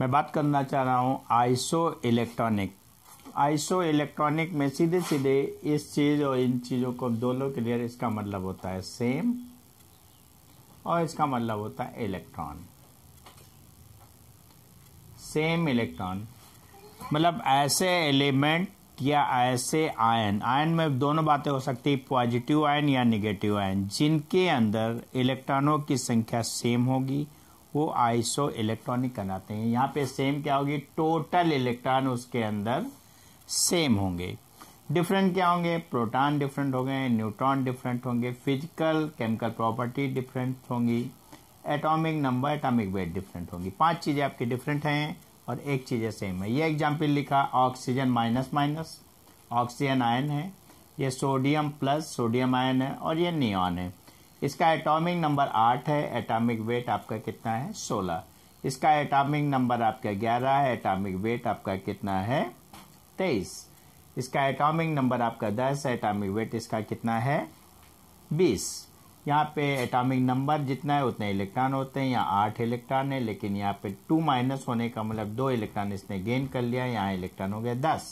मैं बात करना चाह रहा हूँ आइसो इलेक्ट्रॉनिक आइसो इलेक्ट्रॉनिक में सीधे सीधे इस चीज़ और इन चीज़ों को दोनों के लिए इसका मतलब होता है सेम और इसका मतलब होता है इलेक्ट्रॉन सेम इलेक्ट्रॉन मतलब ऐसे एलिमेंट या ऐसे आयन आयन में दोनों बातें हो सकती है पॉजिटिव आयन या निगेटिव आयन जिनके अंदर इलेक्ट्रॉनों की संख्या सेम होगी वो आइसो इलेक्ट्रॉनिक कहलाते हैं यहाँ पे सेम क्या होगी टोटल इलेक्ट्रॉन उसके अंदर सेम होंगे डिफरेंट क्या होंगे प्रोटॉन डिफरेंट हो गए न्यूट्रॉन डिफरेंट होंगे फिजिकल केमिकल प्रॉपर्टी डिफरेंट होंगी atomic number atomic weight different होंगी पांच चीज़ें आपकी डिफरेंट हैं और एक चीज़ें सेम है ये एग्जाम्पल लिखा oxygen minus minus oxygen ion है ये सोडियम प्लस सोडियम आयन है और ये नियॉन है इसका एटॉमिक नंबर आठ है एटॉमिक वेट आपका कितना है सोलह इसका एटॉमिक नंबर आपका ग्यारह है एटॉमिक वेट आपका कितना है तेईस इसका एटॉमिक नंबर आपका दस है एटॉमिक वेट इसका कितना है बीस यहाँ पे एटॉमिक नंबर जितना है उतने इलेक्ट्रॉन होते हैं यहाँ आठ इलेक्ट्रॉन है लेकिन यहाँ पे टू माइनस होने का मतलब दो इलेक्ट्रॉन इसने गेन कर लिया यहाँ इलेक्ट्रॉन हो गया दस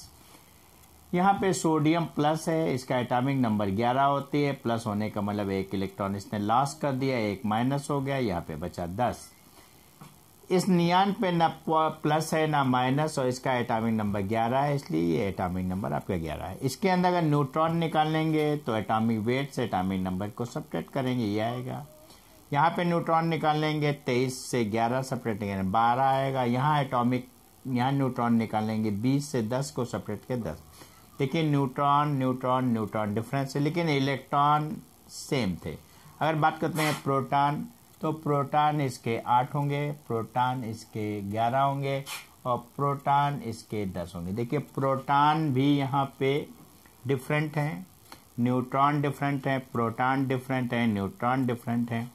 यहाँ पे सोडियम प्लस है इसका एटॉमिक नंबर 11 होती है प्लस होने का मतलब एक इलेक्ट्रॉन इसने लॉस कर दिया एक माइनस हो गया यहाँ पे बचा 10 इस नियान पे ना प्लस है ना माइनस और इसका एटॉमिक नंबर 11 है इसलिए ये एटॉमिक नंबर आपका 11 है इसके अंदर अगर न्यूट्रॉन निकालेंगे तो एटॉमिक वेट से एटामिक नंबर को सपरेट करेंगे ये आएगा यहाँ पे न्यूट्रॉन निकालेंगे तेईस से ग्यारह सपरेट करेंगे बारह आएगा यहाँ एटॉमिक यहाँ न्यूट्रॉन निकालेंगे बीस से दस को सपरेट के दस देखिए न्यूट्रॉन न्यूट्रॉन न्यूट्रॉन डिफरेंस है लेकिन इलेक्ट्रॉन सेम थे अगर बात करते हैं प्रोटॉन तो प्रोटॉन इसके आठ होंगे प्रोटॉन इसके ग्यारह होंगे और प्रोटॉन इसके दस होंगे देखिए प्रोटॉन भी यहाँ पे डिफरेंट हैं न्यूट्रॉन डिफरेंट है प्रोटॉन डिफरेंट है न्यूट्रॉन डिफरेंट है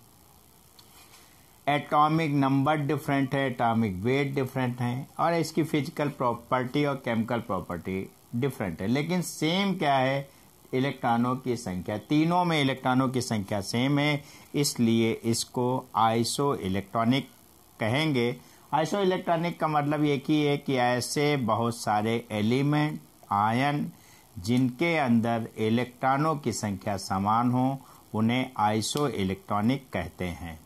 एटॉमिक नंबर डिफरेंट है एटॉमिक वेट डिफरेंट है और इसकी फिजिकल प्रॉपर्टी और केमिकल प्रॉपर्टी डिफरेंट है लेकिन सेम क्या है इलेक्ट्रॉनों की संख्या तीनों में इलेक्ट्रॉनों की संख्या सेम है इसलिए इसको आइसो इलेक्ट्रॉनिक कहेंगे आइसो इलेक्ट्रॉनिक का मतलब ये कि है कि ऐसे बहुत सारे एलिमेंट आयन जिनके अंदर इलेक्ट्रॉनों की संख्या समान हो उन्हें आइसो इलेक्ट्रॉनिक कहते हैं